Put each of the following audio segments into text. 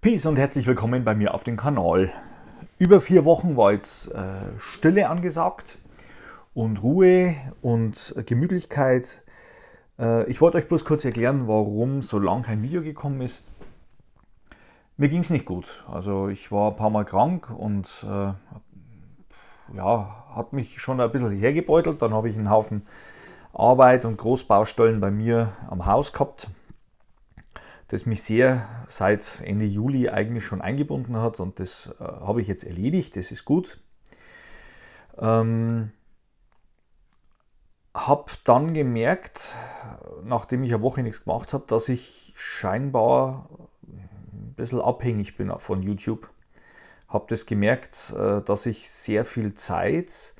Peace und herzlich willkommen bei mir auf dem Kanal. Über vier Wochen war jetzt äh, Stille angesagt und Ruhe und Gemütlichkeit. Äh, ich wollte euch bloß kurz erklären, warum so lange kein Video gekommen ist. Mir ging es nicht gut. Also ich war ein paar Mal krank und äh, ja, hat mich schon ein bisschen hergebeutelt. Dann habe ich einen Haufen Arbeit und Großbaustellen bei mir am Haus gehabt, das mich sehr seit Ende Juli eigentlich schon eingebunden hat und das äh, habe ich jetzt erledigt, das ist gut. Ähm, habe dann gemerkt, nachdem ich eine Woche nichts gemacht habe, dass ich scheinbar bisschen abhängig bin von YouTube. Habe das gemerkt, äh, dass ich sehr viel Zeit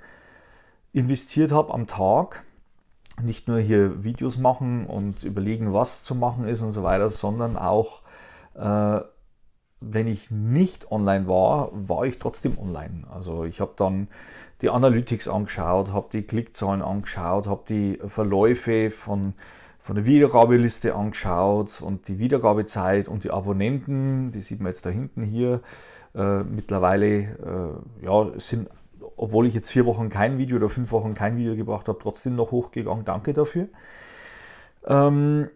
investiert habe am Tag. Nicht nur hier Videos machen und überlegen, was zu machen ist und so weiter, sondern auch, äh, wenn ich nicht online war, war ich trotzdem online. Also ich habe dann die Analytics angeschaut, habe die Klickzahlen angeschaut, habe die Verläufe von von der Wiedergabeliste angeschaut und die Wiedergabezeit und die Abonnenten, die sieht man jetzt da hinten hier. Äh, mittlerweile äh, ja, sind, obwohl ich jetzt vier Wochen kein Video oder fünf Wochen kein Video gebracht habe, trotzdem noch hochgegangen. Danke dafür. Ähm,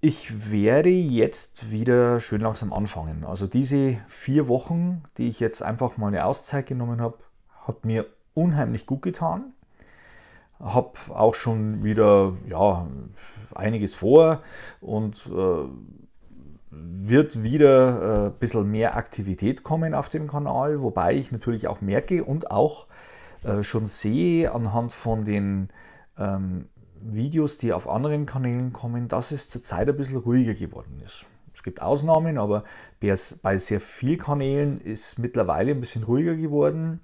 ich werde jetzt wieder schön langsam anfangen. Also diese vier Wochen, die ich jetzt einfach mal eine Auszeit genommen habe, hat mir unheimlich gut getan habe auch schon wieder ja, einiges vor und äh, wird wieder ein äh, bisschen mehr Aktivität kommen auf dem Kanal, wobei ich natürlich auch merke und auch äh, schon sehe anhand von den ähm, Videos, die auf anderen Kanälen kommen, dass es zurzeit ein bisschen ruhiger geworden ist. Es gibt Ausnahmen, aber bei sehr vielen Kanälen ist mittlerweile ein bisschen ruhiger geworden,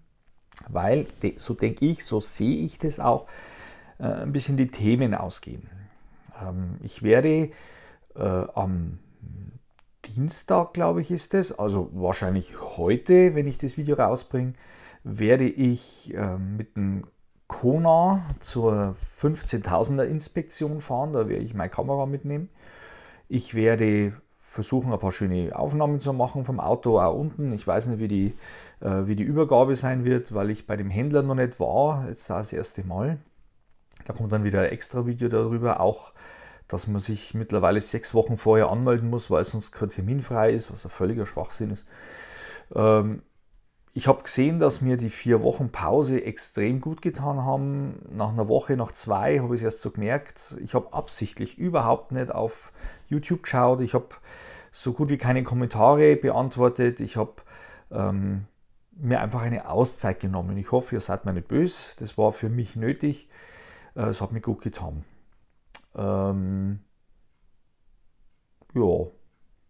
weil, so denke ich, so sehe ich das auch, ein bisschen die Themen ausgehen. Ähm, ich werde äh, am Dienstag, glaube ich, ist es, also wahrscheinlich heute, wenn ich das Video rausbringe, werde ich ähm, mit dem Kona zur 15.000er Inspektion fahren. Da werde ich meine Kamera mitnehmen. Ich werde versuchen, ein paar schöne Aufnahmen zu machen vom Auto auch unten. Ich weiß nicht, wie die, äh, wie die Übergabe sein wird, weil ich bei dem Händler noch nicht war. Jetzt das erste Mal. Da kommt dann wieder ein extra Video darüber, auch dass man sich mittlerweile sechs Wochen vorher anmelden muss, weil sonst kein Termin frei ist, was ein völliger Schwachsinn ist. Ähm, ich habe gesehen, dass mir die vier Wochen Pause extrem gut getan haben. Nach einer Woche, nach zwei habe ich es erst so gemerkt. Ich habe absichtlich überhaupt nicht auf YouTube geschaut. Ich habe so gut wie keine Kommentare beantwortet. Ich habe ähm, mir einfach eine Auszeit genommen. Ich hoffe, ihr seid mir nicht böse. Das war für mich nötig. Äh, es hat mir gut getan. Ähm, ja,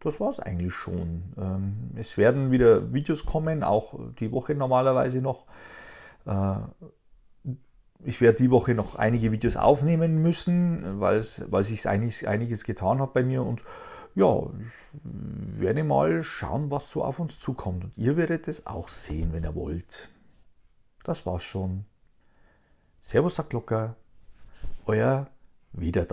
das war es eigentlich schon. Ähm, es werden wieder Videos kommen, auch die Woche normalerweise noch. Äh, ich werde die Woche noch einige Videos aufnehmen müssen, weil ich einiges, einiges getan habe bei mir. Und ja, ich werde mal schauen, was so auf uns zukommt. Und ihr werdet es auch sehen, wenn ihr wollt. Das war's schon. Servus, sagt Locker euer Wieder